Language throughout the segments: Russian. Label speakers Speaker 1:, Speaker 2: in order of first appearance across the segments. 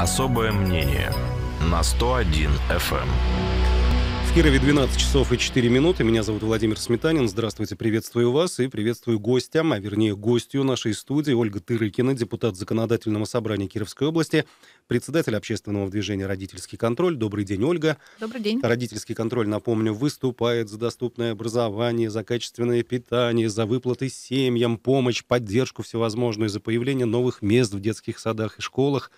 Speaker 1: Особое мнение на 101 FM. Эм. В Кирове 12 часов и 4 минуты. Меня зовут Владимир Сметанин. Здравствуйте, приветствую вас и приветствую гостя, а вернее гостью нашей студии Ольга Тырыкина, депутат Законодательного собрания Кировской области, председатель общественного движения «Родительский контроль». Добрый день, Ольга. Добрый день. «Родительский контроль», напомню, выступает за доступное образование, за качественное питание, за выплаты семьям, помощь, поддержку всевозможную, за появление новых мест в детских садах и школах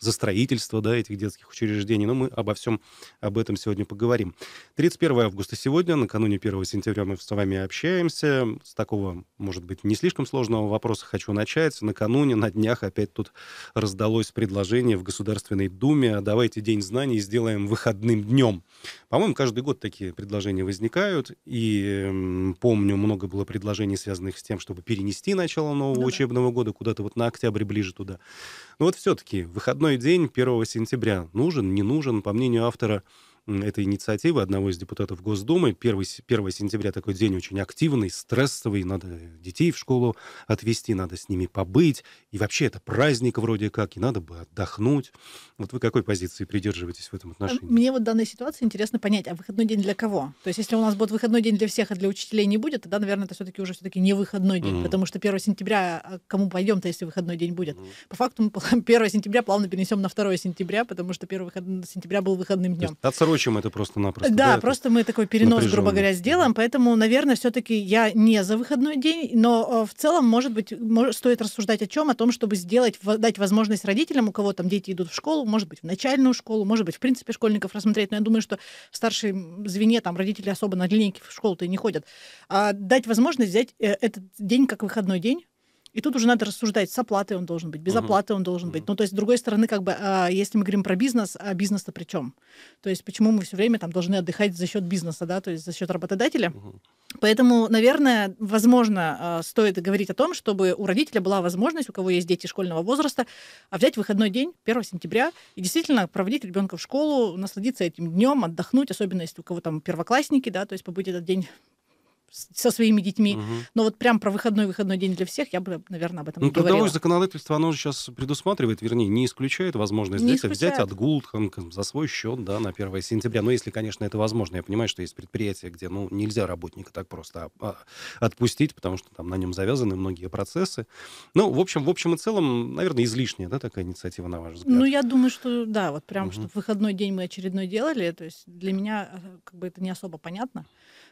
Speaker 1: за строительство да, этих детских учреждений. Но мы обо всем об этом сегодня поговорим. 31 августа сегодня, накануне 1 сентября мы с вами общаемся. С такого, может быть, не слишком сложного вопроса хочу начать. Накануне, на днях опять тут раздалось предложение в Государственной Думе «Давайте День знаний сделаем выходным днем». По-моему, каждый год такие предложения возникают. И эм, помню, много было предложений, связанных с тем, чтобы перенести начало нового ну да. учебного года куда-то вот на октябрь ближе туда. Но ну, вот все-таки выходной день 1 сентября нужен, не нужен, по мнению автора, этой инициативы одного из депутатов Госдумы. 1, 1 сентября такой день очень активный, стрессовый, надо детей в школу отвезти, надо с ними побыть. И вообще это праздник вроде как, и надо бы отдохнуть. Вот вы какой позиции придерживаетесь в этом э, отношении?
Speaker 2: Мне вот в данной ситуации интересно понять, а выходной день для кого? То есть если у нас будет выходной день для всех, а для учителей не будет, тогда, наверное, это все-таки уже все-таки не выходной день, mm-hmm. потому что 1 сентября а, кому пойдем-то, если выходной день будет? Mm-hmm. По факту мы 1 сентября плавно перенесем на 2 сентября, потому что 1 сентября был выходным днем.
Speaker 1: То отсрочим это просто-напросто. Да, да просто
Speaker 2: мы такой перенос, грубо говоря, сделаем. Поэтому, наверное, все-таки я не за выходной день, но э, в целом, может быть, стоит рассуждать о чем? О том, чтобы сделать, дать возможность родителям, у кого там дети идут в школу, может быть, в начальную школу, может быть, в принципе, школьников рассмотреть. Но я думаю, что в старшей звене там родители особо на линейке в школу-то и не ходят. А дать возможность взять э, этот день как выходной день, и тут уже надо рассуждать, с оплатой он должен быть, без угу. оплаты он должен угу. быть. Ну, то есть, с другой стороны, как бы, а, если мы говорим про бизнес, а бизнес-то при чем? То есть, почему мы все время там должны отдыхать за счет бизнеса, да, то есть за счет работодателя? Угу. Поэтому, наверное, возможно, а, стоит говорить о том, чтобы у родителя была возможность, у кого есть дети школьного возраста, а взять выходной день 1 сентября и действительно проводить ребенка в школу, насладиться этим днем, отдохнуть, особенно если у кого там первоклассники, да, то есть побыть этот день со своими детьми. Угу. Но вот прям про выходной-выходной день для всех я бы, наверное, об этом ну, не трудовое
Speaker 1: законодательство, оно же сейчас предусматривает, вернее, не исключает возможность не взять а отгул там, за свой счет да, на 1 сентября. Но если, конечно, это возможно. Я понимаю, что есть предприятия, где ну, нельзя работника так просто а, отпустить, потому что там на нем завязаны многие процессы. Ну, в общем, в общем и целом, наверное, излишняя да, такая инициатива, на ваш взгляд.
Speaker 2: Ну, я думаю, что да, вот прям, угу. что выходной день мы очередной делали, то есть для меня э, как бы это не особо понятно.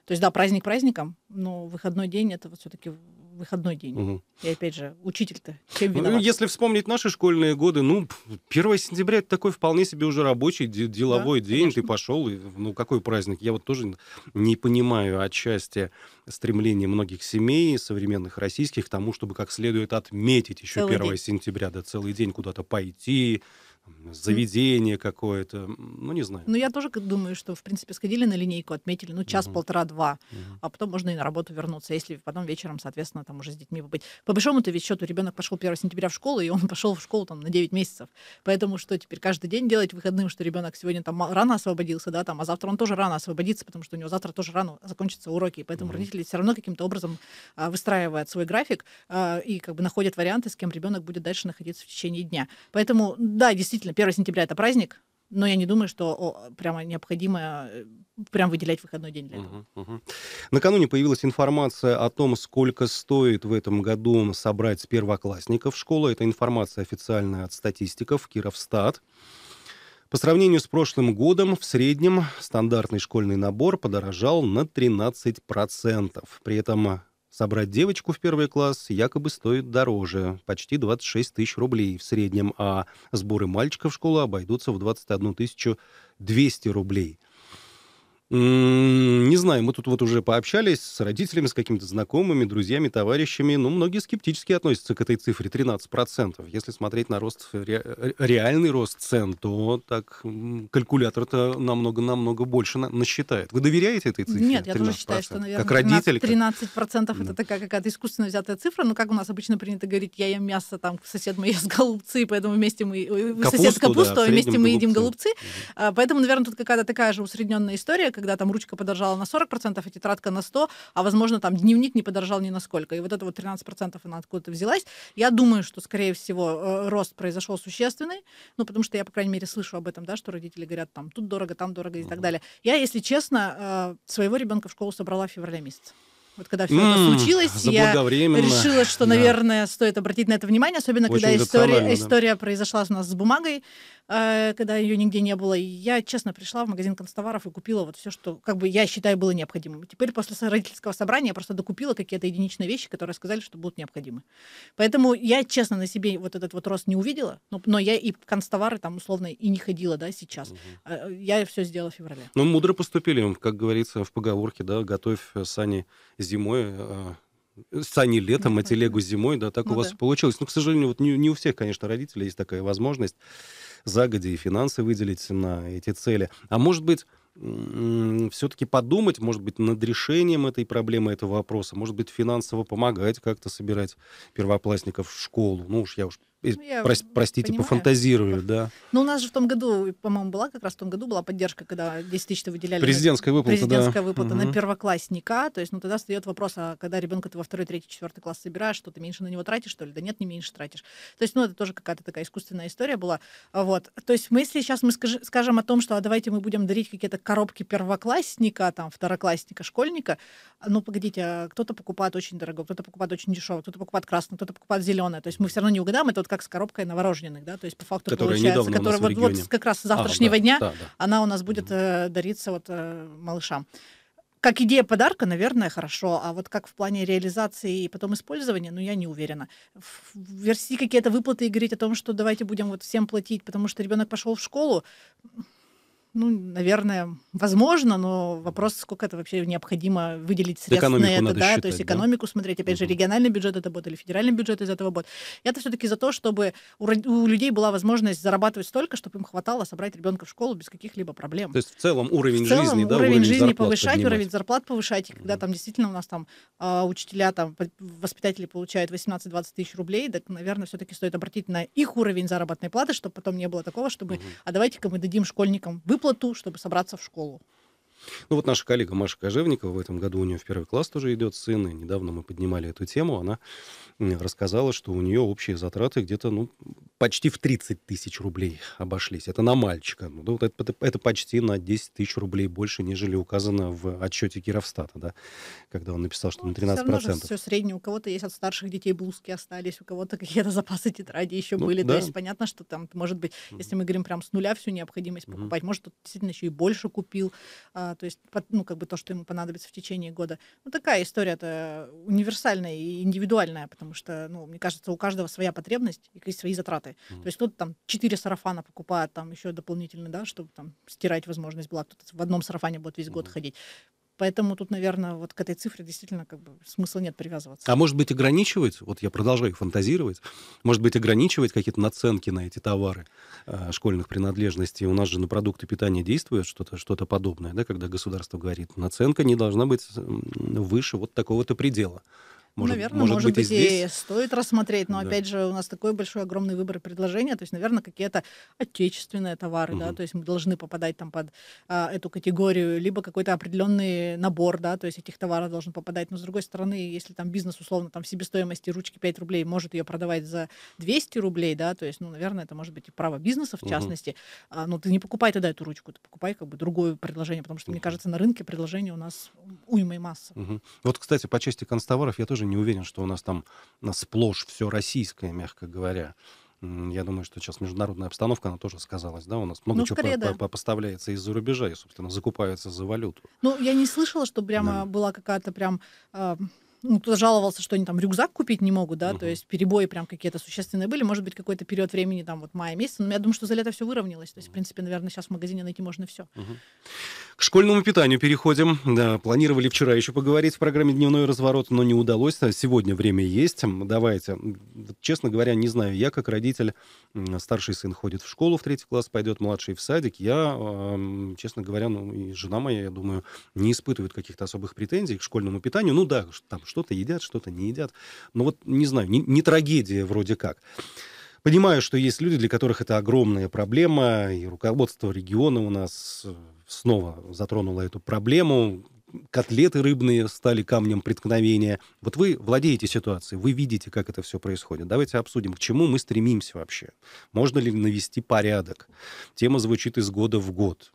Speaker 2: То есть, да, праздник праздником, но выходной день это вот все-таки выходной день. Угу. И опять же, учитель-то чем ну, виноват? Ну, если
Speaker 1: вспомнить наши школьные годы, ну, 1 сентября это такой вполне себе уже рабочий, деловой да, день. Конечно. Ты пошел, ну, какой праздник? Я вот тоже не понимаю отчасти стремления многих семей, современных российских, к тому, чтобы как следует отметить еще целый 1 день. сентября, да целый день куда-то пойти, заведение какое-то, ну не знаю. Ну
Speaker 2: я тоже думаю, что в принципе сходили на линейку, отметили, ну час, угу. полтора-два, угу. а потом можно и на работу вернуться, если потом вечером, соответственно, там уже с детьми побыть. По большому-то ведь счету ребенок пошел 1 сентября в школу, и он пошел в школу там на 9 месяцев. Поэтому что теперь каждый день делать выходным, что ребенок сегодня там рано освободился, да, там, а завтра он тоже рано освободится, потому что у него завтра тоже рано закончатся уроки, и поэтому угу. родители все равно каким-то образом а, выстраивают свой график а, и как бы находят варианты, с кем ребенок будет дальше находиться в течение дня. Поэтому, да, действительно, действительно, 1 сентября это праздник, но я не думаю, что о, прямо необходимо э, прям выделять выходной день для этого. Угу, угу.
Speaker 1: Накануне появилась информация о том, сколько стоит в этом году собрать первоклассников школы. Это информация официальная от статистиков Кировстат. По сравнению с прошлым годом, в среднем стандартный школьный набор подорожал на 13%. При этом Собрать девочку в первый класс якобы стоит дороже, почти 26 тысяч рублей в среднем, а сборы мальчика в школу обойдутся в 21 тысячу 200 рублей — не знаю, мы тут вот уже пообщались с родителями, с какими-то знакомыми, друзьями, товарищами. Ну, многие скептически относятся к этой цифре 13%. Если смотреть на рост, ре, э, реальный рост цен, то так калькулятор-то намного-намного больше на, насчитает. Вы доверяете этой цифре? Нет, я тоже считаю, что, наверное, как родитель, 13%,
Speaker 2: 13 как... это такая какая-то искусственно взятая цифра. Но ну, как у нас обычно принято говорить, я ем мясо, там сосед мой ест голубцы, поэтому вместе мы... Э, капусту, сосед капусту, а да, а вместе мы едим голубцы. голубцы. Mm-hmm. Поэтому, наверное, тут какая-то такая же усредненная история, когда там ручка подорожала на 40%, а тетрадка на 100%, а, возможно, там дневник не подорожал ни на сколько. И вот это вот 13% она откуда-то взялась. Я думаю, что, скорее всего, э, рост произошел существенный, ну, потому что я, по крайней мере, слышу об этом, да, что родители говорят, там, тут дорого, там дорого и так далее. Я, если честно, э, своего ребенка в школу собрала в феврале месяце. Вот когда все mm, это случилось, я решила, что, наверное, да. стоит обратить на это внимание, особенно Очень когда история, история произошла у нас с бумагой. Э, когда ее нигде не было. И я, честно, пришла в магазин констоваров и купила вот все, что, как бы, я считаю, было необходимым. Теперь после родительского собрания я просто докупила какие-то единичные вещи, которые сказали, что будут необходимы. Поэтому я, честно, на себе вот этот вот рост не увидела, но, но я и констовары там, условно, и не ходила, да, сейчас. Угу. Я все сделала в
Speaker 1: феврале. Ну, мудро поступили, как говорится в поговорке, да, готовь э, сани зимой, сани летом, ну а телегу зимой, да, так ну, у вас да. получилось. Но, ну, к сожалению, вот не, не у всех, конечно, родителей есть такая возможность загоди и финансы выделить на эти цели. А может быть, все-таки подумать, может быть, над решением этой проблемы, этого вопроса, может быть, финансово помогать как-то собирать первоклассников в школу. Ну уж я уж ну, я, прос, простите, понимаю. пофантазирую, да.
Speaker 2: Ну у нас же в том году, по-моему, была как раз в том году была поддержка, когда 10 тысяч выделяли. Президентская выплата, Президентская да. выплата угу. на первоклассника. То есть, ну, тогда встает вопрос, а когда ребенка ты во второй, третий, четвертый класс собираешь, что ты меньше на него тратишь, что ли? Да нет, не меньше тратишь. То есть, ну, это тоже какая-то такая искусственная история была. Вот. То есть, мы, если сейчас мы скажи, скажем о том, что а давайте мы будем дарить какие-то коробки первоклассника, там, второклассника, школьника, ну, погодите, а кто-то покупает очень дорого, кто-то покупает очень дешево, кто-то покупает красный, кто-то покупает зеленое. То есть, мы все равно не угадаем. Это вот как с коробкой новорожденных, да, то есть по факту которая получается, которая вот, вот как раз с завтрашнего а, да, дня да, да. она у нас будет э, дариться вот э, малышам как идея подарка, наверное, хорошо, а вот как в плане реализации и потом использования, ну, я не уверена. в Версии какие-то выплаты и говорить о том, что давайте будем вот всем платить, потому что ребенок пошел в школу, ну, наверное, возможно, но вопрос, сколько это вообще необходимо выделить средств экономику на это, надо да, считать, то есть экономику да? смотреть, опять же, региональный бюджет это будет или федеральный бюджет из этого будет. Я-то все-таки за то, чтобы у, у людей была возможность зарабатывать столько, чтобы им хватало собрать ребенка в школу без каких-либо проблем.
Speaker 1: То есть в целом уровень в целом, жизни, да, уровень, жизни повышать, поднимать. уровень зарплат
Speaker 2: повышать, и когда mm там действительно у нас там э, учителя, там воспитатели получают 18-20 тысяч рублей, так, наверное, все-таки стоит обратить на их уровень заработной платы, чтобы потом не было такого, чтобы, mm а давайте-ка мы дадим школьникам выплату выплату, чтобы собраться в школу.
Speaker 1: Ну вот наша коллега Маша Кожевникова в этом году у нее в первый класс тоже идет сын, и недавно мы поднимали эту тему, она рассказала, что у нее общие затраты где-то, ну, почти в 30 тысяч рублей обошлись. Это на мальчика. Ну, вот это, это, это почти на 10 тысяч рублей больше, нежели указано в отчете Кировстата, да, когда он написал, что ну, на 13%. Все, равно все
Speaker 2: среднее. У кого-то есть от старших детей блузки остались, у кого-то какие-то запасы тетради еще ну, были. Да. То есть понятно, что там, может быть, если мы говорим прям с нуля всю необходимость покупать, mm-hmm. может, кто-то действительно еще и больше купил. А, а, то есть, ну, как бы то, что ему понадобится в течение года. Ну, такая история-то универсальная и индивидуальная, потому что, ну, мне кажется, у каждого своя потребность и свои затраты. Mm-hmm. То есть кто-то там четыре сарафана покупает, там еще дополнительно, да, чтобы там стирать возможность была, кто-то в одном сарафане будет весь mm-hmm. год ходить. Поэтому тут, наверное, вот к этой цифре действительно как бы смысла нет привязываться.
Speaker 1: А может быть ограничивать, вот я продолжаю фантазировать, может быть ограничивать какие-то наценки на эти товары э, школьных принадлежностей. У нас же на продукты питания действует что-то что подобное, да, когда государство говорит, наценка не должна быть выше вот такого-то предела. Может, наверное, может, может быть, и, здесь. и стоит
Speaker 2: рассмотреть, но да. опять же у нас такой большой огромный выбор предложений, то есть, наверное, какие-то отечественные товары, угу. да, то есть мы должны попадать там под а, эту категорию, либо какой-то определенный набор, да, то есть этих товаров должен попадать. Но с другой стороны, если там бизнес условно там в себестоимости ручки 5 рублей может ее продавать за 200 рублей, да, то есть, ну, наверное, это может быть и право бизнеса в частности, а, но ну, ты не покупай тогда эту ручку, ты покупай как бы другое предложение, потому что, угу. мне кажется, на рынке предложений у нас уйма и масса.
Speaker 1: Угу. Вот, кстати, по части констоваров я тоже тоже не уверен, что у нас там сплошь все российское, мягко говоря. Я думаю, что сейчас международная обстановка, она тоже сказалась, да, у нас много ну, чего скорее, по, по, поставляется из-за рубежа и, собственно, закупается за валюту.
Speaker 2: Ну, я не слышала, что прямо да. была какая-то прям... Э, ну, кто-то жаловался, что они там рюкзак купить не могут, да, угу. то есть перебои прям какие-то существенные были, может быть, какой-то период времени, там, вот мая месяца, но я думаю, что за лето все выровнялось, то есть, в принципе, наверное, сейчас в магазине найти можно все.
Speaker 1: Угу. К школьному питанию переходим. Да, планировали вчера еще поговорить в программе «Дневной разворот», но не удалось. А сегодня время есть. Давайте. Честно говоря, не знаю. Я как родитель, старший сын ходит в школу, в третий класс пойдет, младший в садик. Я, честно говоря, ну и жена моя, я думаю, не испытывает каких-то особых претензий к школьному питанию. Ну да, там что-то едят, что-то не едят. Но вот, не знаю, не, не трагедия вроде как. Понимаю, что есть люди, для которых это огромная проблема, и руководство региона у нас э, снова затронула эту проблему. Котлеты рыбные стали камнем преткновения. Вот вы владеете ситуацией, вы видите, как это все происходит. Давайте обсудим, к чему мы стремимся вообще. Можно ли навести порядок? Тема звучит из года в год.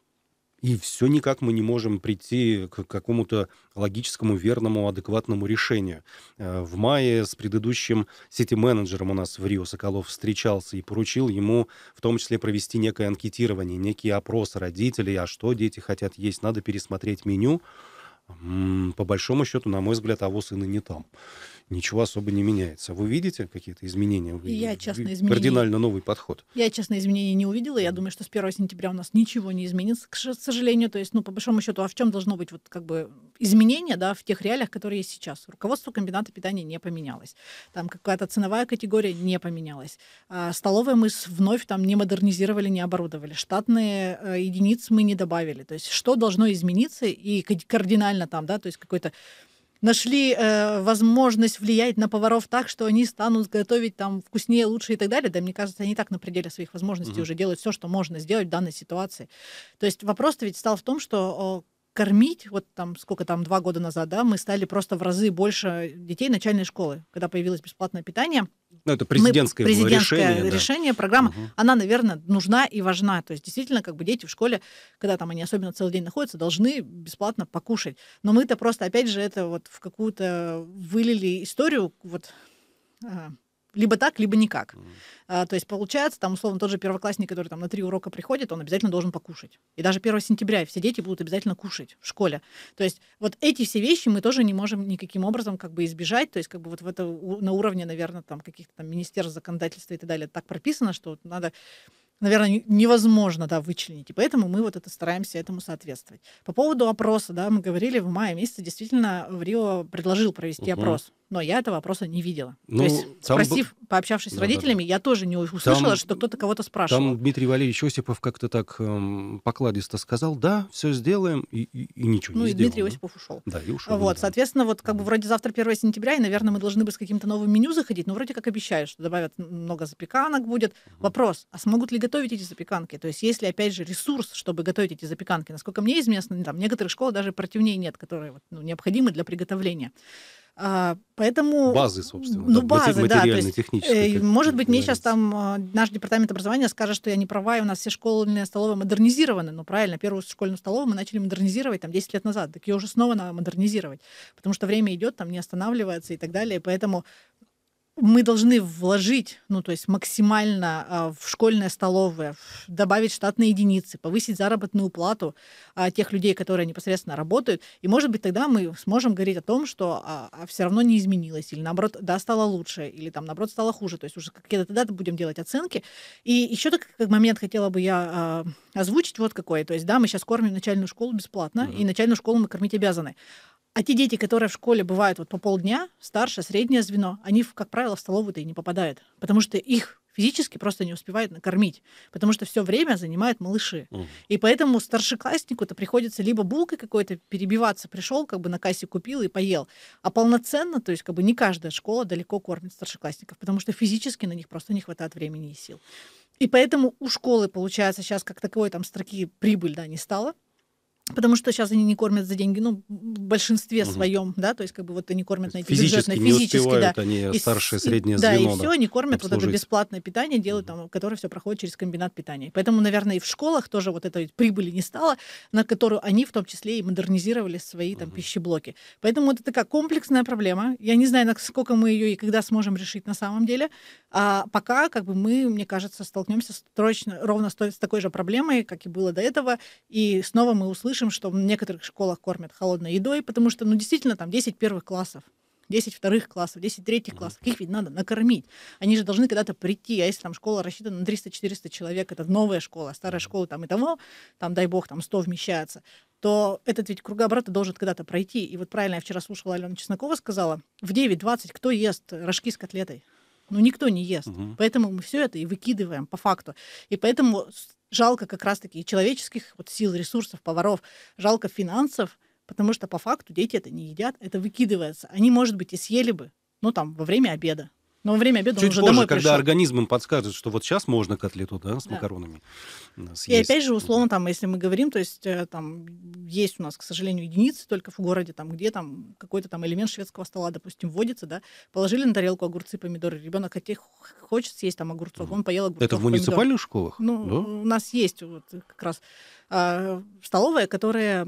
Speaker 1: И все никак мы не можем прийти к какому-то логическому, верному, адекватному решению. Э, в мае с предыдущим сети-менеджером у нас в Рио Соколов встречался и поручил ему в том числе провести некое анкетирование, некий опрос родителей, а что дети хотят есть, надо пересмотреть меню. По большому счету, на мой взгляд, а того сына не там ничего особо не меняется. Вы видите какие-то изменения? я, честно, изменения... Кардинально новый подход. Я,
Speaker 2: честно, изменения не увидела. Я думаю, что с 1 сентября у нас ничего не изменится, к сожалению. То есть, ну, по большому счету, а в чем должно быть вот как бы изменения, да, в тех реалиях, которые есть сейчас? Руководство комбината питания не поменялось. Там какая-то ценовая категория не поменялась. А столовые мы вновь там не модернизировали, не оборудовали. Штатные э, единицы мы не добавили. То есть, что должно измениться и кардинально там, да, то есть какой-то нашли э, возможность влиять на поваров так, что они станут готовить там вкуснее, лучше и так далее. Да, мне кажется, они так на пределе своих возможностей mm-hmm. уже делают все, что можно сделать в данной ситуации. То есть вопрос-то ведь стал в том, что кормить, вот там сколько там, два года назад, да, мы стали просто в разы больше детей начальной школы, когда появилось бесплатное питание.
Speaker 1: Ну, это президентское, мы, президентское решение. решение да. Программа, угу.
Speaker 2: она, наверное, нужна и важна. То есть, действительно, как бы дети в школе, когда там они особенно целый день находятся, должны бесплатно покушать. Но мы-то просто, опять же, это вот в какую-то вылили историю, вот а, либо так, либо никак. Mm. А, то есть получается, там, условно, тот же первоклассник, который там на три урока приходит, он обязательно должен покушать. И даже 1 сентября все дети будут обязательно кушать в школе. То есть вот эти все вещи мы тоже не можем никаким образом как бы избежать. То есть как бы вот в это на уровне, наверное, там каких-то там министерств законодательства и так далее так прописано, что надо наверное, невозможно, да, вычленить. И поэтому мы вот это стараемся этому соответствовать. По поводу опроса, да, мы говорили, в мае месяце действительно в Рио предложил провести угу. опрос, но я этого опроса не видела. Ну, То есть, спросив, б... пообщавшись да, с родителями, да, да. я тоже не услышала, там, что кто-то кого-то спрашивал.
Speaker 1: Там Дмитрий Валерьевич Осипов как-то так эм, покладисто сказал, да, все сделаем, и, и, и ничего ну, не и сделаем. Дмитрий да? Осипов ушел. Да, и ушел. Вот,
Speaker 2: да. соответственно, вот как бы вроде завтра 1 сентября, и, наверное, мы должны бы с каким-то новым меню заходить, но вроде как обещают, что добавят много запеканок будет. Угу. Вопрос, а смогут ли готовить эти запеканки. То есть если, опять же, ресурс, чтобы готовить эти запеканки, насколько мне известно, ну, там некоторых школ даже противней нет, которые вот, ну, необходимы для приготовления. А, поэтому... Базы, собственно. Ну, да, базы, да. То есть, э, технические, может быть, мне сейчас там э, наш департамент образования скажет, что я не права, и у нас все школьные столовые модернизированы. Ну, правильно, первую школьную столовую мы начали модернизировать там 10 лет назад. Так ее уже снова надо модернизировать, потому что время идет, там не останавливается и так далее. Поэтому мы должны вложить, ну, то есть максимально а, в школьное столовое, добавить штатные единицы, повысить заработную плату а, тех людей, которые непосредственно работают. И, может быть, тогда мы сможем говорить о том, что а, а все равно не изменилось, или наоборот, да, стало лучше, или там, наоборот, стало хуже. То есть уже какие-то даты будем делать оценки. И еще такой момент хотела бы я а, озвучить вот какой. То есть, да, мы сейчас кормим начальную школу бесплатно, mm-hmm. и начальную школу мы кормить обязаны. А те дети, которые в школе бывают вот по полдня, старшее, среднее звено, они, как правило, в столовую-то и не попадают, потому что их физически просто не успевает накормить, потому что все время занимают малыши. Угу. И поэтому старшекласснику-то приходится либо булкой какой-то перебиваться, пришел, как бы на кассе купил и поел. А полноценно, то есть как бы не каждая школа далеко кормит старшеклассников, потому что физически на них просто не хватает времени и сил. И поэтому у школы, получается, сейчас как таковой там строки прибыль, да, не стало. Потому что сейчас они не кормят за деньги, ну, в большинстве угу. своем, да, то есть как бы вот они кормят на эти физически бюджетные, физически, не да. они и, старшие среднее и, звено. Да, и все, они кормят обслужить. вот это бесплатное питание, делают угу. там, которое все проходит через комбинат питания. Поэтому, наверное, и в школах тоже вот этой прибыли не стало, на которую они в том числе и модернизировали свои там угу. пищеблоки. Поэтому это такая комплексная проблема. Я не знаю, насколько мы ее и когда сможем решить на самом деле. А пока, как бы мы, мне кажется, столкнемся строчно ровно с, той, с такой же проблемой, как и было до этого, и снова мы услышим слышим, что в некоторых школах кормят холодной едой, потому что, ну, действительно, там 10 первых классов, 10 вторых классов, 10 третьих классов. Их ведь надо накормить. Они же должны когда-то прийти. А если там школа рассчитана на 300-400 человек, это новая школа, старая школа там и того, там, дай бог, там 100 вмещается, то этот ведь кругооборот должен когда-то пройти. И вот правильно я вчера слушала Алена Чеснокова, сказала, в 9-20 кто ест рожки с котлетой? Ну, никто не ест. Угу. Поэтому мы все это и выкидываем по факту. И поэтому жалко как раз-таки человеческих вот сил, ресурсов, поваров, жалко финансов, потому что по факту дети это не едят, это выкидывается. Они, может быть, и съели бы, ну, там, во время обеда, но во время обеда Чуть он уже позже, домой когда пришел.
Speaker 1: организм им подскажет, что вот сейчас можно котлету да, с да. макаронами съесть. Э, и опять же,
Speaker 2: условно, там, если мы говорим, то есть э, там есть у нас, к сожалению, единицы только в городе, там, где там какой-то там элемент шведского стола, допустим, вводится, да, положили на тарелку огурцы, помидоры, ребенок хочет съесть там огурцов, он поел огурцов, Это в муниципальных помидор. школах? Ну, да? у нас есть вот как раз э, а, столовые, которые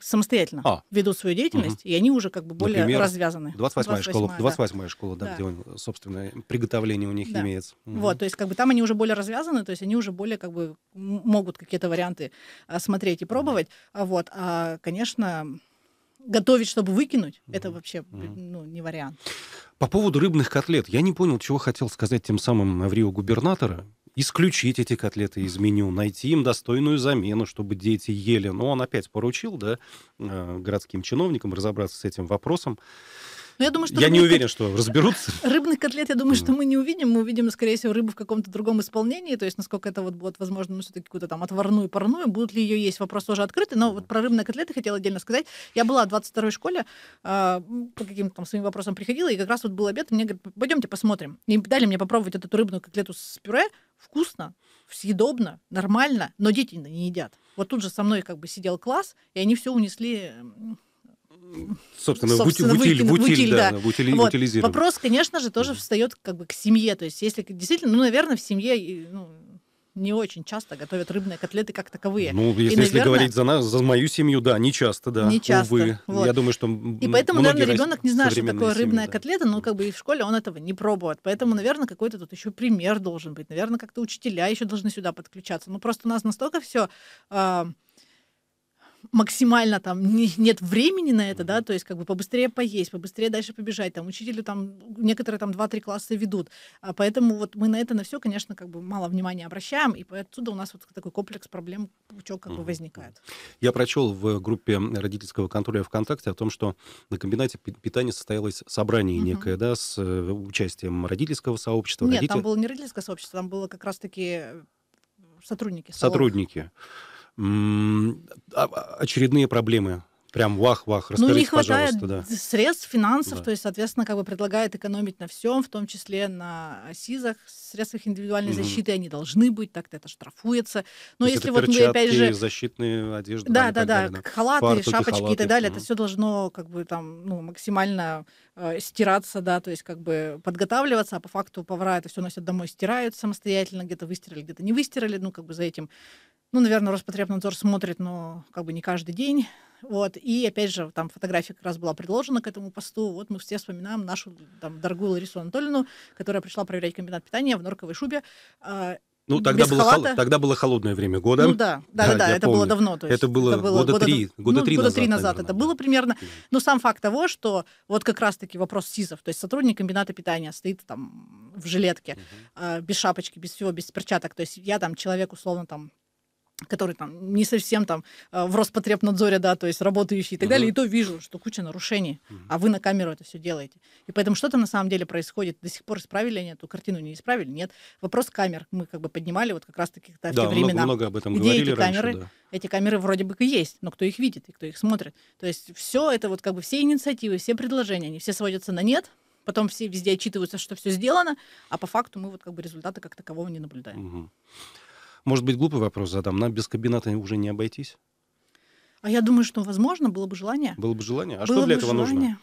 Speaker 2: самостоятельно а. ведут свою деятельность, угу. и они уже как бы более Например, развязаны. 28-я 28 школа, 28
Speaker 1: да. школа, да, да, где, он, собственно, приготовление у них да. имеется. Угу. Вот, то
Speaker 2: есть как бы там они уже более развязаны, то есть они уже более как бы могут какие-то варианты а, смотреть и пробовать. а Вот, а, конечно, готовить, чтобы выкинуть, угу. это вообще ну, ну, не вариант.
Speaker 1: По поводу рыбных котлет. Я не понял, чего хотел сказать тем самым Аврио губернатора исключить эти котлеты из меню, найти им достойную замену, чтобы дети ели. Но ну, он опять поручил да, э, городским чиновникам разобраться с этим вопросом.
Speaker 2: Но ну, я думаю, что я не уверен, кот...
Speaker 1: что разберутся.
Speaker 2: Рыбных котлет, я думаю, что мы не увидим. Мы увидим, скорее всего, рыбу в каком-то другом исполнении. То есть, насколько это вот будет возможно, ну, все-таки какую-то там отварную, парную. Будут ли ее есть, вопрос тоже открытый. Но вот про рыбные котлеты хотела отдельно сказать. Я была в 22-й школе, а, по каким-то там своим вопросам приходила, и как раз вот был обед, и мне говорят, пойдемте посмотрим. И дали мне попробовать эту рыбную котлету с пюре, вкусно, съедобно, нормально, но дети не едят. Вот тут же со мной как бы сидел класс, и они все унесли
Speaker 1: собственно, собственно бутиль, бутиль, бутиль, бутиль, да, да. Бутиль, вот. Вопрос,
Speaker 2: конечно же, тоже встает как бы к семье. То есть, если действительно, ну, наверное, в семье ну, не очень часто готовят рыбные котлеты как таковые. Ну, если, и, наверное, если говорить
Speaker 1: за нас, за мою семью, да, не часто, да. Не часто. Увы. Вот. Я думаю, что И поэтому, наверное, ребенок не знает, что такое семьи, рыбная да.
Speaker 2: котлета, но как бы и в школе он этого не пробует. Поэтому, наверное, какой-то тут еще пример должен быть. Наверное, как-то учителя еще должны сюда подключаться. Ну, просто у нас настолько все... Э, а, максимально там не, нет времени на это, да, то есть как бы побыстрее поесть, побыстрее дальше побежать, там учителю там некоторые там 2-3 класса ведут, а поэтому вот мы на это на все, конечно, как бы мало внимания обращаем, и отсюда у нас вот такой комплекс проблем, пучок как бы возникает.
Speaker 1: Я прочел в группе родительского контроля ВКонтакте о том, что на комбинате питания состоялось собрание угу. некое, да, с э, участием родительского сообщества. Нет, родитель... там было не
Speaker 2: родительское сообщество, там было как раз-таки э, сотрудники. Сотрудники.
Speaker 1: Столов. А, а, очередные проблемы прям вах-вах. Расскажите, ну, не хватает пожалуйста, да. средств, финансов, да. то
Speaker 2: есть, соответственно, как бы предлагает экономить на всем, в том числе на СИЗах, средствах индивидуальной угу. защиты, они должны быть, так-то это штрафуется. Но то если вот мы опять же...
Speaker 1: защитные одежды. Да, да, да, да. халаты, Фартуки, шапочки халаты. и так далее, угу. это все
Speaker 2: должно как бы там ну, максимально э, стираться, да, то есть как бы подготавливаться, а по факту повара это все носят домой, стирают самостоятельно, где-то выстирали, где-то не выстирали, ну как бы за этим ну, наверное, Роспотребнадзор смотрит, но как бы не каждый день. Вот. И опять же, там фотография как раз была предложена к этому посту. Вот мы все вспоминаем нашу там, дорогую Ларису Анатольевну, которая пришла проверять комбинат питания в норковой шубе. А, ну, тогда Без было, халата. хол... тогда
Speaker 1: было холодное время года. Ну да, да, да, да, да это помню. было давно. То есть, это было, это было года, три, года, ну, три, года назад, назад.
Speaker 2: Это было примерно. Но сам факт того, что вот как раз-таки вопрос СИЗов, то есть сотрудник комбината питания стоит там в жилетке, угу. без шапочки, без всего, без перчаток. То есть я там человек условно там который там не совсем там э, в Роспотребнадзоре, да, то есть работающий и так угу. далее, ну и то вижу, что куча нарушений, угу. а вы на камеру это все делаете. И поэтому что-то на самом деле происходит. До сих пор исправили они эту картину, не исправили, нет. Вопрос камер мы как бы поднимали вот как раз таки да, в те много, времена. много об этом Где говорили эти камеры? Раньше, да. Эти камеры вроде бы и есть, но кто их видит и кто их смотрит. То есть все это вот как бы все инициативы, все предложения, они все сводятся на нет, потом все везде отчитываются, что все сделано, а по факту мы вот как бы результата как такового не наблюдаем.
Speaker 1: Угу. Может быть, глупый вопрос задам. Нам без кабината уже не обойтись?
Speaker 2: А я думаю, что возможно, было бы желание.
Speaker 1: Было бы желание. А было что для этого желание.
Speaker 2: нужно?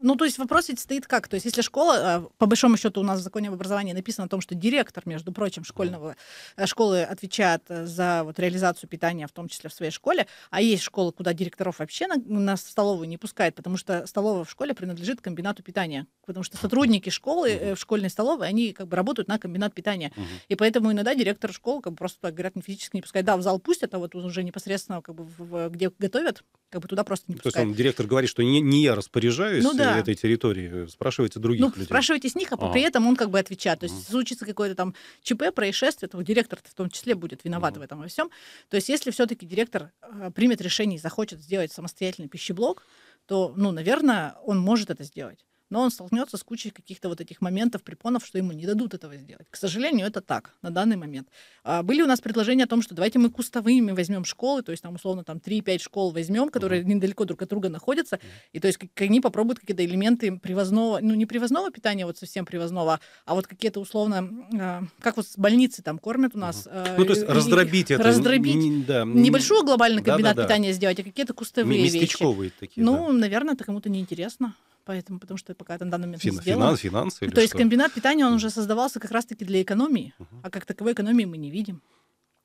Speaker 2: Ну, то есть вопрос ведь стоит как? То есть если школа, а, по большому счету у нас в законе об образовании написано о том, что директор, между прочим, школьного, э, школы отвечает э, за вот, реализацию питания, в том числе в своей школе, а есть школы, куда директоров вообще на, нас в столовую не пускают, потому что столовая в школе принадлежит комбинату питания, потому что сотрудники школы uh-huh. в школьной столовой, они как бы работают на комбинат питания. Uh-huh. И поэтому иногда директор школы как бы просто так говорят, не физически не пускай. Да, в зал пустят, а вот уже непосредственно как бы в, в, где готовят, как бы туда просто не пускают. Ну, то есть он,
Speaker 1: директор говорит, что не, не я распоряжаюсь ну, э, да. этой территорией, э, спрашивайте других ну, людей. спрашивайте
Speaker 2: с них, а, а при этом он как бы отвечает. То есть uh-huh. случится какое-то там ЧП, происшествие, то директор в том числе будет виноват uh-huh. в этом во всем. То есть если все-таки директор э, примет решение и захочет сделать самостоятельный пищеблок, то, ну, наверное, он может это сделать но он столкнется с кучей каких-то вот этих моментов, препонов, что ему не дадут этого сделать. К сожалению, это так на данный момент. А, были у нас предложения о том, что давайте мы кустовыми возьмем школы, то есть там условно там 3-5 школ возьмем, которые mm-hmm. недалеко друг от друга находятся, mm-hmm. и то есть как, они попробуют какие-то элементы привозного, ну не привозного питания, вот совсем привозного, а вот какие-то условно, э, как вот больницы там кормят у нас. Mm-hmm. Э, ну то есть э, раздробить это. Раздробить. Не, да. Небольшой глобальный комбинат да, да, да. питания сделать, а какие-то кустовые Местечковые вещи. такие. Ну, да. наверное, это кому-то неинтересно поэтому, потому что пока это на данный момент Фин, не сделано. Финанс, финансы или То что? есть комбинат питания, он уже создавался как раз-таки для экономии, угу. а как таковой экономии мы не видим.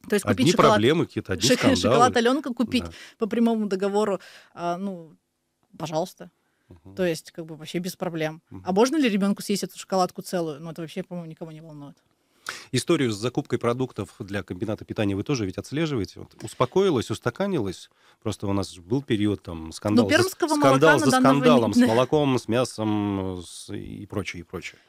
Speaker 2: То есть купить одни шоколад, проблемы какие-то, одни шоколад, скандалы. Шоколад Аленка купить да. по прямому договору, а, ну, пожалуйста. Угу. То есть, как бы вообще без проблем. Угу. А можно ли ребенку съесть эту шоколадку целую? Ну, это вообще, по-моему, никого не волнует
Speaker 1: историю с закупкой продуктов для комбината питания вы тоже ведь отслеживаете. Вот, успокоилось, устаканилось. Просто у нас был период там скандал, за, скандал за скандалом, с молоком, с мясом с... и прочее, и прочее.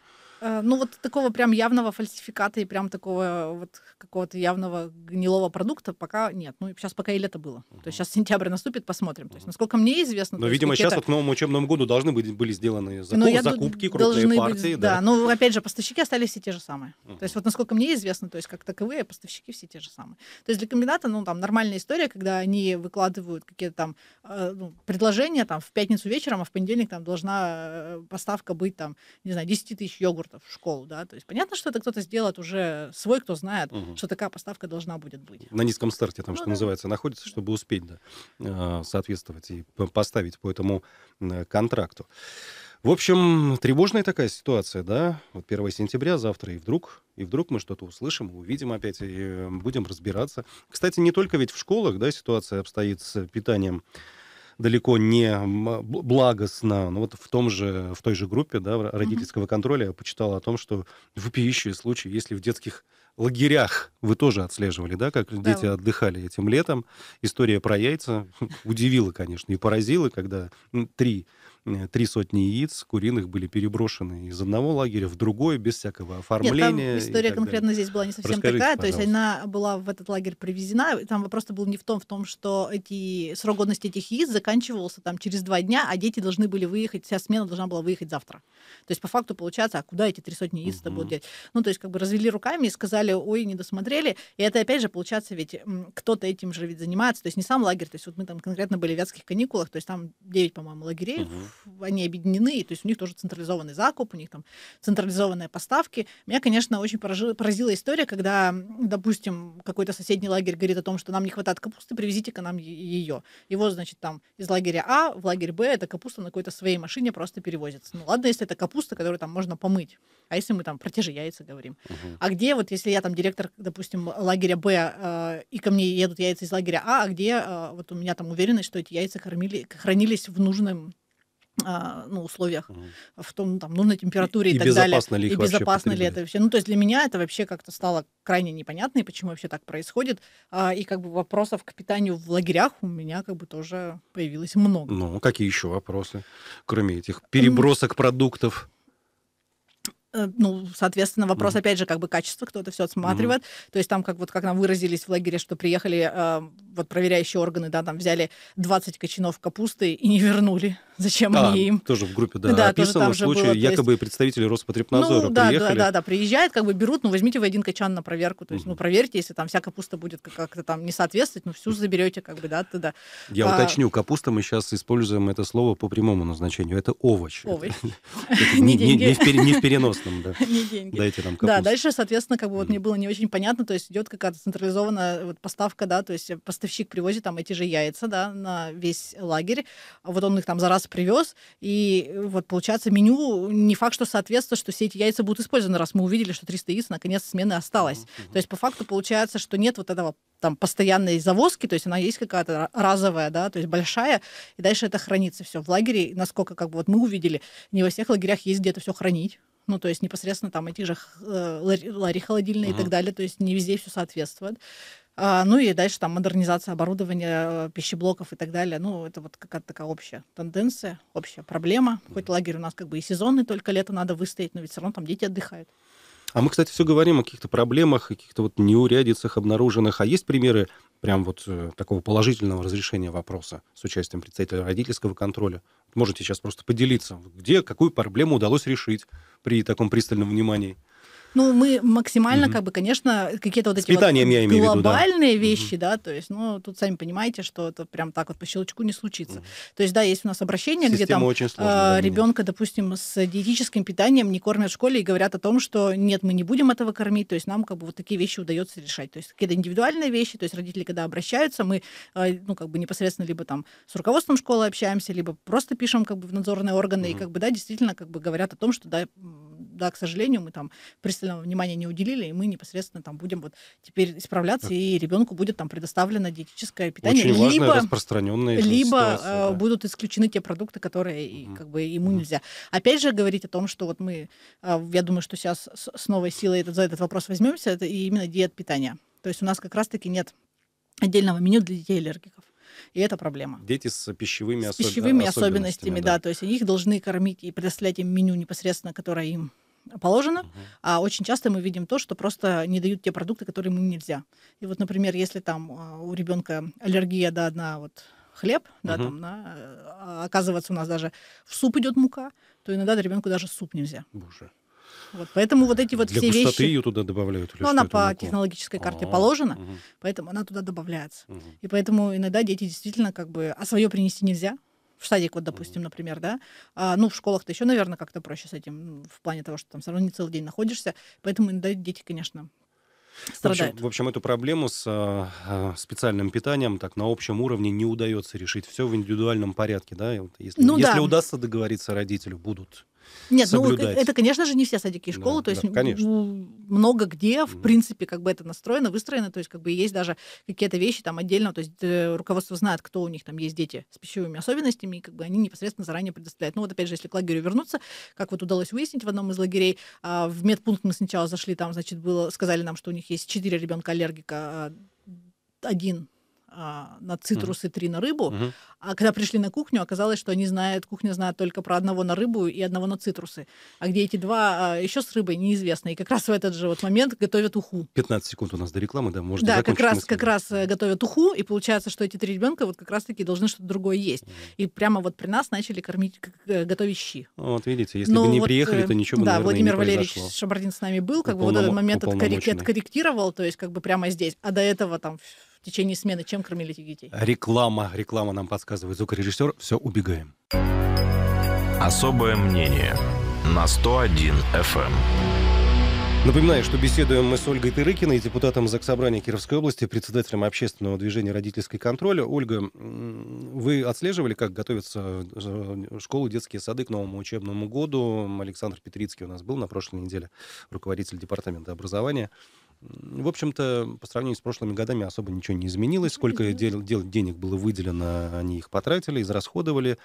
Speaker 2: Э, ну, вот такого прям явного фальсификата и прям такого вот какого-то явного гнилого продукта пока нет. Ну, сейчас пока и лето было. Uh-huh. То есть сейчас сентябрь наступит, посмотрим. То есть, насколько мне известно... Но, видимо, сейчас вот к
Speaker 1: новому учебному году должны быть, были сделаны заку... ну, закупки, крупные должны партии. Быть, да. да, но, ну,
Speaker 2: опять же, поставщики остались все те же самые. Uh-huh. То есть вот насколько мне известно, то есть как таковые поставщики все те же самые. То есть для комбината, ну, там нормальная история, когда они выкладывают какие-то там э, ну, предложения там в пятницу вечером, а в понедельник там должна э, поставка быть там, не знаю, 10 тысяч йогурт концертов в школу, да, то есть понятно, что это кто-то сделает уже свой, кто знает, угу. что такая поставка должна будет быть.
Speaker 1: На низком старте там, ну, что да. называется, находится, чтобы успеть, да, а, соответствовать и поставить по этому э, контракту. В общем, тревожная такая ситуация, да? Вот 1 сентября, завтра, и вдруг, и вдруг мы что-то услышим, увидим опять, и э, будем разбираться. Кстати, не только ведь в школах, да, ситуация обстоит с питанием далеко не благостно. Но вот в, том же, в той же группе да, родительского контроля я почитал о том, что вопиющие случаи, если в детских лагерях вы тоже отслеживали, да, как да. дети отдыхали этим летом. История про яйца удивила, конечно, и поразила, когда три Э, три сотни яиц куриных были переброшены из одного лагеря в другой без всякого оформления. Нет, история конкретно далее.
Speaker 2: здесь была не совсем Расскажите, такая, пожалуйста. то есть она была в этот лагерь привезена, там вопрос был не в том, в том, что эти, срок годности этих яиц заканчивался там через два дня, а дети должны были выехать, вся смена должна была выехать завтра. То есть по факту получается, а куда эти три сотни яиц-то угу. будут делать? Ну, то есть как бы развели руками и сказали, ой, не досмотрели. И это опять же получается, ведь кто-то этим же ведь занимается, то есть не сам лагерь, то есть вот мы там конкретно были в вятских каникулах, то есть там 9, по-моему, лагерей угу они объединены, то есть у них тоже централизованный закуп, у них там централизованные поставки. Меня, конечно, очень поражила, поразила история, когда, допустим, какой-то соседний лагерь говорит о том, что нам не хватает капусты, привезите-ка нам ее. Его, значит, там из лагеря А в лагерь Б эта капуста на какой-то своей машине просто перевозится. Ну ладно, если это капуста, которую там можно помыть, а если мы там про те же яйца говорим. Угу. А где вот, если я там директор, допустим, лагеря Б, э, и ко мне едут яйца из лагеря А, а где э, вот у меня там уверенность, что эти яйца кормили, хранились в нужном а, ну, условиях, в том, там, нужной температуре и, и, и так безопасно далее. Ли их и безопасно ли это вообще. Ну, то есть для меня это вообще как-то стало крайне непонятно, и почему вообще так происходит. А, и как бы вопросов к питанию в лагерях у меня как бы тоже появилось
Speaker 1: много. Ну, какие еще вопросы, кроме этих перебросок продуктов?
Speaker 2: Э, ну, соответственно, вопрос, mm-hmm. опять же, как бы качество, кто это все отсматривает. Mm-hmm. То есть там, как вот как нам выразились в лагере, что приехали э, вот проверяющие органы, да, там взяли 20 кочанов капусты и не вернули. Зачем а, они им?
Speaker 1: Тоже в группе, да, да описано тоже случай, было, якобы представители Роспотребнадзора ну, да, приехали. Да, да, да,
Speaker 2: приезжает, как бы берут, ну, возьмите вы один кочан на проверку, то есть, mm-hmm. ну, проверьте, если там вся капуста будет как-то там не соответствовать, ну, всю заберете, как бы, да, тогда. Я а... уточню,
Speaker 1: капуста мы сейчас используем это слово по прямому назначению, это овощ. Овощ. Не в перенос дайте да. А не деньги. Дайте нам капусту. Да,
Speaker 2: дальше, соответственно, как бы вот мне было не очень понятно, то есть идет какая-то централизованная э, вот поставка, да, то есть поставщик привозит там эти же яйца, да, на весь лагерь, а вот он их там за раз привез, и э, вот получается меню не факт, что соответствует, что все эти яйца будут использованы, раз мы увидели, что 300 яиц наконец смены осталось. То есть по факту получается, что нет вот этого там постоянной завозки, то есть она есть какая-то разовая, да, то есть большая, и дальше это хранится все в лагере, насколько как бы вот мы увидели, не во всех лагерях есть где-то все хранить, ну, то есть непосредственно там эти же э, лари, холодильные угу. и так далее, то есть не везде все соответствует. А, ну и дальше там модернизация оборудования, э, пищеблоков и так далее. Ну, это вот какая-то такая общая тенденция, общая проблема. Хоть лагерь у нас как бы и сезонный, только лето надо выстоять, но ведь все равно там дети отдыхают.
Speaker 1: А мы, кстати, все говорим о каких-то проблемах, каких-то вот неурядицах обнаруженных. А есть примеры прям вот э, такого положительного разрешения вопроса с участием представителя родительского контроля. Можете сейчас просто поделиться, где какую проблему удалось решить при таком пристальном внимании.
Speaker 2: Ну, мы максимально, mm-hmm. как бы, конечно, какие-то вот эти вот глобальные виду, да. вещи, mm-hmm. да, то есть, ну, тут сами понимаете, что это прям так вот по щелчку не случится. Mm-hmm. То есть, да, есть у нас обращение, Система где там очень сложно, а, э, ребенка, допустим, с диетическим питанием не кормят в школе и говорят о том, что нет, мы не будем этого кормить, то есть нам как бы вот такие вещи удается решать. То есть какие-то индивидуальные вещи, то есть родители, когда обращаются, мы, э, ну, как бы непосредственно либо там с руководством школы общаемся, либо просто пишем как бы в надзорные органы, mm-hmm. и как бы, да, действительно, как бы говорят о том, что, да, да, к сожалению, мы там пристального внимания не уделили, и мы непосредственно там будем вот теперь исправляться, так. и ребенку будет там предоставлено диетическое питание. Очень либо, важная, распространенная Либо ситуация, э, да. будут исключены те продукты, которые угу. как бы ему угу. нельзя. Опять же, говорить о том, что вот мы, э, я думаю, что сейчас с новой силой этот, за этот вопрос возьмемся, это именно диет питания. То есть у нас как раз-таки нет отдельного меню для детей аллергиков. И это проблема.
Speaker 1: Дети с пищевыми, с особ... пищевыми особенностями, особенностями да. да. То есть
Speaker 2: их должны кормить и предоставлять им меню непосредственно, которое им положено, uh-huh. а очень часто мы видим то, что просто не дают те продукты, которые ему нельзя. И вот, например, если там а, у ребенка аллергия да, на вот хлеб, да, uh-huh. там, на, а, оказывается, у нас даже в суп идет мука, то иногда ребенку даже суп нельзя. Боже. Вот, поэтому вот эти вот Для все вещи... ее
Speaker 1: туда добавляют? ну, она по муку?
Speaker 2: технологической а, карте А-а-а. положена, угу. поэтому она туда добавляется. Угу. И поэтому иногда дети действительно как бы... А свое принести нельзя, в садик, вот, допустим, например, да, а, ну, в школах-то еще, наверное, как-то проще с этим, в плане того, что там все равно не целый день находишься, поэтому да, дети, конечно,
Speaker 1: страдают. В общем, в общем, эту проблему с э, специальным питанием так на общем уровне не удается решить. Все в индивидуальном порядке, да? Если, ну, если да. удастся договориться родителю, будут нет, ну, соблюдать. ну это, конечно
Speaker 2: же, не все садики и школы, да, то есть да, конечно. много где, в mm. принципе, как бы это настроено, выстроено, то есть как бы есть даже какие-то вещи там отдельно, то есть э, руководство знает, кто у них там есть дети с пищевыми особенностями, и как бы они непосредственно заранее предоставляют. Ну вот опять же, если к лагерю вернуться, как вот удалось выяснить в одном из лагерей, а, в медпункт мы сначала зашли, там, значит, было, сказали нам, что у них есть четыре ребенка аллергика, а, один а, на цитрус mm-hmm. и три на рыбу. Mm-hmm. А когда пришли на кухню, оказалось, что они знают, кухня знает только про одного на рыбу и одного на цитрусы. А где эти два а, еще с рыбой, неизвестно. И как раз в этот же вот момент готовят уху.
Speaker 1: 15 секунд у нас до рекламы, да, можно Да, как раз,
Speaker 2: как раз э, готовят уху, и получается, что эти три ребенка вот как раз-таки должны что-то другое есть. Mm-hmm. И прямо вот при нас начали кормить, э, готовить щи.
Speaker 1: Вот видите, если Но ну бы не вот, приехали, э, то ничего бы, Да, наверное, Владимир не Валерьевич
Speaker 2: Шабардин с нами был, как бы вот этот момент откорректировал, то есть как бы прямо здесь. А до этого там в течение смены, чем кормили этих детей.
Speaker 1: Реклама, реклама нам подсказывает звукорежиссер. Все, убегаем. Особое мнение на 101 FM. Эм. Напоминаю, что беседуем мы с Ольгой Тырыкиной, депутатом Заксобрания Кировской области, председателем общественного движения «Родительский контроль». Ольга, вы отслеживали, как готовятся э, школы, детские сады к новому учебному году? Александр Петрицкий у нас был на прошлой неделе, руководитель департамента образования. В общем-то, по сравнению с прошлыми годами особо ничего не изменилось. Сколько дел, дел, денег было выделено, они их потратили, израсходовали.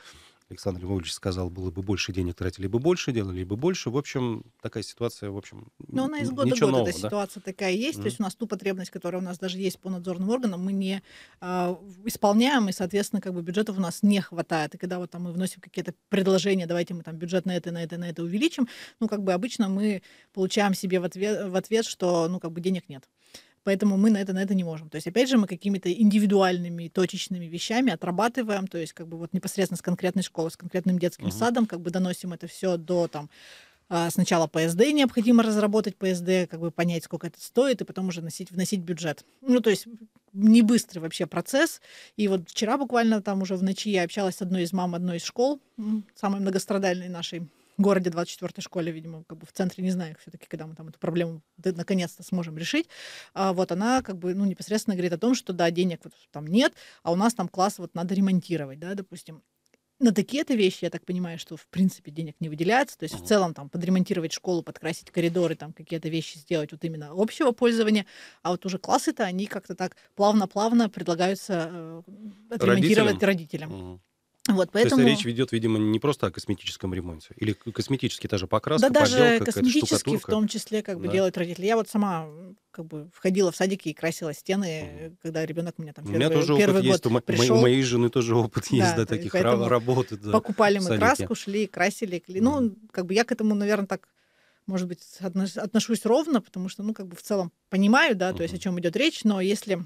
Speaker 1: Александр Львович сказал, было бы больше денег, тратили бы больше, делали бы больше. В общем, такая ситуация, в общем, Но она из года в год нового, эта да? ситуация
Speaker 2: такая есть. Mm-hmm. То есть у нас ту потребность, которая у нас даже есть по надзорным органам, мы не э, исполняем, и, соответственно, как бы бюджетов у нас не хватает. И когда вот там мы вносим какие-то предложения, давайте мы там бюджет на это, на это, на это увеличим, ну, как бы обычно мы получаем себе в ответ, в ответ что, ну, как бы денег нет. Поэтому мы на это, на это не можем. То есть, опять же, мы какими-то индивидуальными, точечными вещами отрабатываем, то есть, как бы вот непосредственно с конкретной школой, с конкретным детским угу. садом, как бы доносим это все до там а, сначала ПСД необходимо разработать, ПСД, как бы понять, сколько это стоит, и потом уже носить, вносить бюджет. Ну, то есть не быстрый вообще процесс. И вот вчера буквально там уже в ночи я общалась с одной из мам одной из школ, самой многострадальной нашей городе 24-й школе, видимо, как бы в центре, не знаю, все-таки, когда мы там эту проблему наконец-то сможем решить, а вот она как бы, ну, непосредственно говорит о том, что, да, денег вот там нет, а у нас там класс вот надо ремонтировать, да, допустим на такие-то вещи, я так понимаю, что в принципе денег не выделяется. То есть uh в целом там подремонтировать школу, подкрасить коридоры, там какие-то вещи сделать вот именно общего пользования. А вот уже классы-то они как-то так плавно-плавно предлагаются э, отремонтировать родителям. родителям. uh
Speaker 1: вот, поэтому... То есть речь ведет, видимо, не просто о косметическом ремонте. Или косметически та же покраска, Да даже косметически в том числе как бы да. делают
Speaker 2: родители. Я вот сама как бы входила в садики и красила стены, mm. когда ребенок у меня там первый, у меня тоже опыт год есть, пришел. У моей жены тоже опыт есть, да, да таких работ. Да, покупали мы краску, шли, красили. Mm. Ну, как бы я к этому, наверное, так может быть, отношусь ровно, потому что, ну, как бы в целом понимаю, да, mm то есть о чем идет речь, но если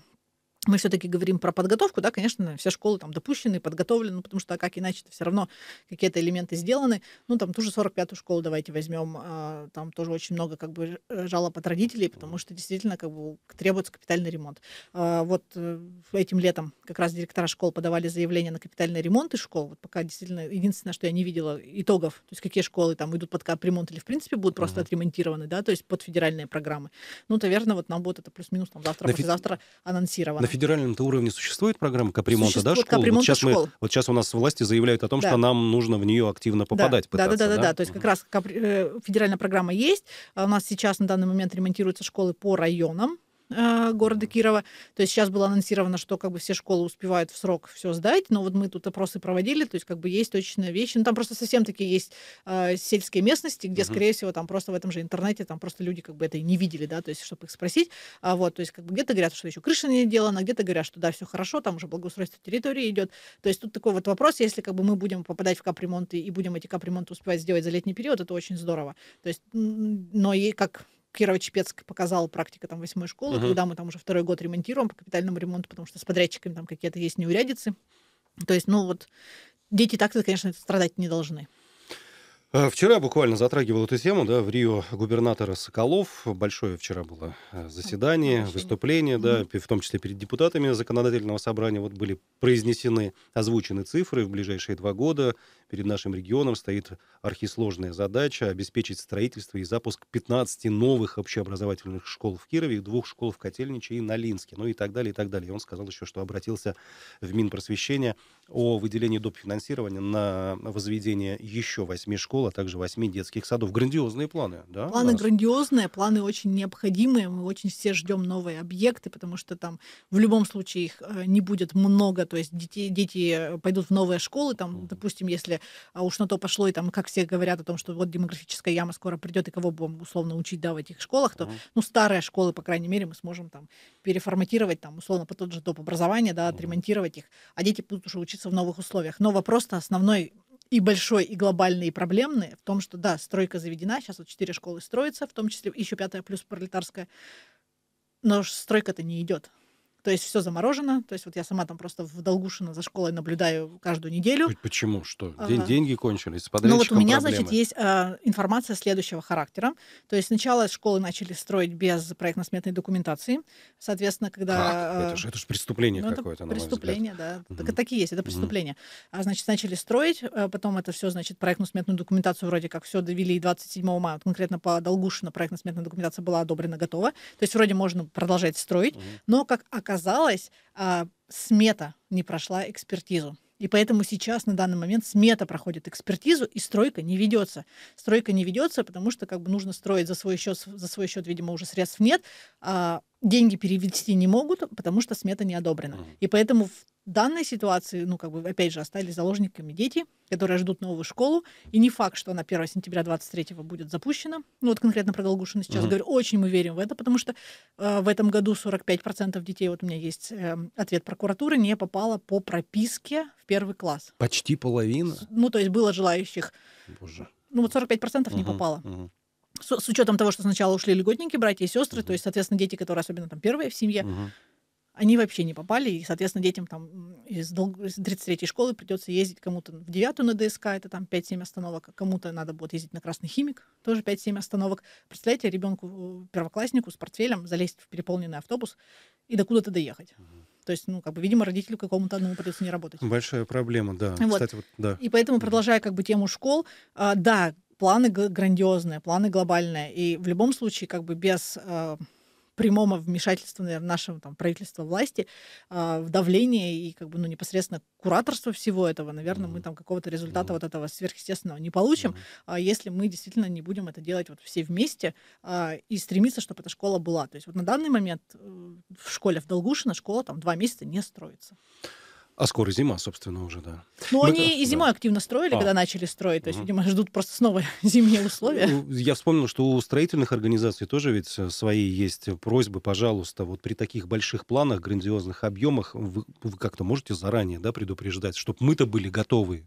Speaker 2: мы все-таки говорим про подготовку, да, конечно, все школы там допущены, подготовлены, ну, потому что как иначе все равно какие-то элементы сделаны. Ну, там ту же 45-ю школу давайте возьмем, а, там тоже очень много как бы э, жалоб от родителей, потому что действительно как бы требуется капитальный ремонт. А, вот э, этим летом как раз директора школ подавали заявление на капитальный ремонт из школ. Вот пока действительно единственное, что я не видела итогов, то есть какие школы там идут под капремонт или в принципе будут просто uh-huh. отремонтированы, да, то есть под федеральные программы. Ну, наверное, вот нам будет это плюс-минус там завтра, на послезавтра фи... анонсировано
Speaker 1: федеральном-то уровне существует программа капремонта, Существует да, школ? Капремонта вот, сейчас школ. Мы, вот сейчас у нас власти заявляют о том, да. что нам нужно в нее активно попадать. Да, пытаться, да, да, да, да, да. То
Speaker 2: есть как раз кап... Э, федеральная программа есть. А у нас сейчас на данный момент ремонтируются школы по районам. А, города Кирова. То есть сейчас было анонсировано, что как бы все школы успевают в срок все сдать, но вот мы тут опросы проводили, то есть как бы есть точно вещи. Но ну, там просто совсем такие есть э, сельские местности, где, угу. скорее всего, там просто в этом же интернете там просто люди как бы это и не видели, да, то есть чтобы их спросить. А вот, то есть как бы где-то говорят, что еще крыша не делана, а где-то говорят, что да, все хорошо, там уже благоустройство территории идет. То есть тут такой вот вопрос, если как бы мы будем попадать в капремонты и будем эти капремонты успевать сделать за летний период, это очень здорово. То есть, но и как Кирово-Чепецк показала практика там восьмой школы, uh-huh. когда мы там уже второй год ремонтируем по капитальному ремонту, потому что с подрядчиками там какие-то есть неурядицы. То есть, ну вот, дети так-то, конечно, страдать не должны.
Speaker 1: Э, вчера буквально затрагивал эту тему, да, в Рио губернатора Соколов. Большое вчера было э, заседание, выступление, да, в том числе перед депутатами законодательного собрания. Вот были произнесены, озвучены цифры в ближайшие два года. Перед нашим регионом стоит архисложная задача обеспечить строительство и запуск 15 новых общеобразовательных школ в Кирове, двух школ в Котельниче и Налинске, ну и так далее, и так далее. И он сказал еще, что обратился в Минпросвещение о выделении доп. финансирования на возведение еще восьми школ, а также восьми детских садов. Грандиозные планы, да? Планы
Speaker 2: грандиозные, планы очень необходимые. Мы очень все ждем новые объекты, потому что там в любом случае их э, не будет много. То есть дети, дети пойдут в новые школы. Там, допустим, если а уж на то пошло, и там, как все говорят о том, что вот демографическая яма скоро придет, и кого будем условно учить, да, в этих школах, то, mm-hmm. ну, старые школы, по крайней мере, мы сможем там переформатировать, там, условно, по тот же топ образования, да, отремонтировать их, а дети будут уже учиться в новых условиях. Но вопрос-то основной и большой, и глобальный, и проблемный в том, что, да, стройка заведена, сейчас вот четыре школы строятся, в том числе еще пятая плюс пролетарская, но стройка-то не идет. То есть все заморожено. То есть вот я сама там просто в Долгушино за школой наблюдаю каждую неделю.
Speaker 1: Почему? Что? День, а, деньги кончились? Ну вот у меня, проблемы. значит, есть
Speaker 2: а, информация следующего характера. То есть сначала школы начали строить без проектно-сметной документации. Соответственно, когда... Как? Это
Speaker 1: а, же преступление ну, какое-то, это Преступление,
Speaker 2: да. Угу. Так, так и есть, это преступление. Угу. А, значит, начали строить, а потом это все, значит, проектно-сметную документацию вроде как все довели 27 мая. Вот конкретно по Долгушино проектно-сметная документация была одобрена, готова. То есть вроде можно продолжать строить, угу. но как а, оказалось, а, смета не прошла экспертизу. И поэтому сейчас на данный момент смета проходит экспертизу, и стройка не ведется. Стройка не ведется, потому что как бы нужно строить за свой счет, за свой счет, видимо, уже средств нет. А деньги перевести не могут, потому что смета не одобрена. И поэтому данной ситуации, ну, как бы, опять же, остались заложниками дети, которые ждут новую школу. И не факт, что она 1 сентября 23 будет запущена. Ну, вот конкретно про Долгушина сейчас угу. говорю. Очень мы верим в это, потому что э, в этом году 45% детей, вот у меня есть э, ответ прокуратуры, не попало по прописке в первый класс.
Speaker 1: Почти половина?
Speaker 2: Ну, то есть было желающих. Боже. Ну, вот 45% угу, не попало. Угу с, с учетом того, что сначала ушли льготники, братья и сестры, угу. то есть, соответственно, дети, которые особенно там первые в семье, угу они вообще не попали, и, соответственно, детям там из 33-й школы придется ездить кому-то в 9 на ДСК, это там 5-7 остановок, а кому-то надо будет ездить на красный химик, тоже 5-7 остановок. Представляете, ребенку, э, первокласснику с портфелем залезть в переполненный автобус и докуда то доехать. То есть, ну, как бы, видимо, родителю какому-то одному придется не работать.
Speaker 1: Большая проблема, да. Вот. Кстати, вот, да. И
Speaker 2: поэтому, продолжая как бы тему школ, а, да, планы грандиозные, планы глобальные. И в любом случае, как бы без э, прямого вмешательства, наверное, нашего там, правительства власти э, в давление и как бы, ну, непосредственно кураторство всего этого, наверное, mm-hmm. мы там какого-то результата mm-hmm. вот этого сверхъестественного не получим, mm-hmm. если мы действительно не будем это делать вот все вместе э, и стремиться, чтобы эта школа была. То есть вот на данный момент э, в школе в Долгушино школа там два месяца не строится.
Speaker 1: А скоро зима, собственно, уже, да. Ну, они и
Speaker 2: зимой да. активно строили, а. когда начали строить. То есть, угу. видимо, ждут просто снова зимние ну, условия.
Speaker 1: Я вспомнил, что у строительных организаций тоже ведь э, свои есть просьбы, пожалуйста, вот при таких больших планах, грандиозных объемах, вы, вы как-то можете заранее да, предупреждать, чтобы мы-то были готовы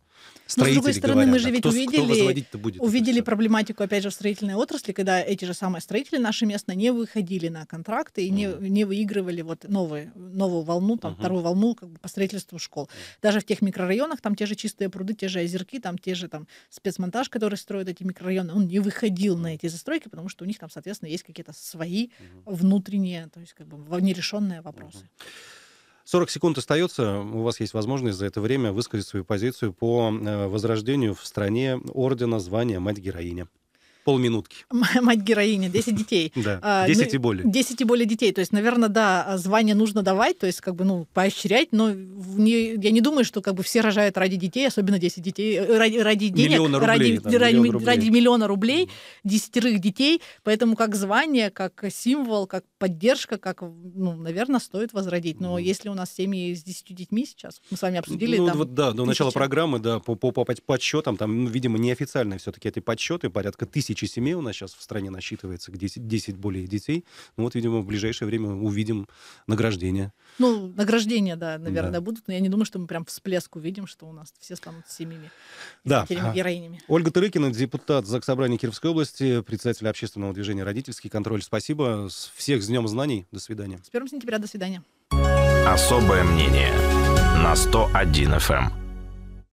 Speaker 1: но, с другой стороны, говорят, мы же ведь кто, увидели, кто будет,
Speaker 2: увидели проблематику, опять же, в строительной отрасли, когда эти же самые строители наши местные не выходили на контракты и mm. не, не выигрывали вот новые, новую волну, там, uh-huh. вторую волну как бы, по строительству школ. Даже в тех микрорайонах, там те же чистые пруды, те же озерки, там те же там, спецмонтаж, который строят эти микрорайоны, он не выходил на эти застройки, потому что у них там, соответственно, есть какие-то свои uh-huh. внутренние, то есть как бы нерешенные вопросы.
Speaker 1: Uh-huh. 40 секунд остается. У вас есть возможность за это время высказать свою позицию по э, возрождению в стране ордена звания «Мать-героиня» полминутки.
Speaker 2: Мать героиня, 10 детей. Да, 10 а, ну, и более. 10 и более детей. То есть, наверное, да, звание нужно давать, то есть, как бы, ну, поощрять, но я не думаю, что как бы все рожают ради детей, особенно 10 детей, э, э, ради, денег, ради, там, рублей. ради миллиона рублей, десятерых детей. Поэтому как звание, как символ, как поддержка, как, ну, наверное, стоит возродить. Но если у нас семьи с 10 детьми сейчас, мы с вами обсудили. Ну, вот,
Speaker 1: да, до начала программы, да, по, по, по подсчетам, там, ну, видимо, неофициальные все-таки эти подсчеты, порядка тысяч тысячи семей у нас сейчас в стране насчитывается, 10, 10 более детей. Ну вот, видимо, в ближайшее время увидим награждение.
Speaker 2: Ну, награждение, да, наверное, да. будут, но я не думаю, что мы прям всплеск увидим, что у нас все станут семьями, да. А героинями.
Speaker 1: Ольга Тырыкина, депутат ЗАГС Собрания Кировской области, председатель общественного движения «Родительский контроль». Спасибо. Всех с Днем знаний. До свидания. С
Speaker 2: 1 сентября. До свидания.
Speaker 1: Особое мнение на 101 FM.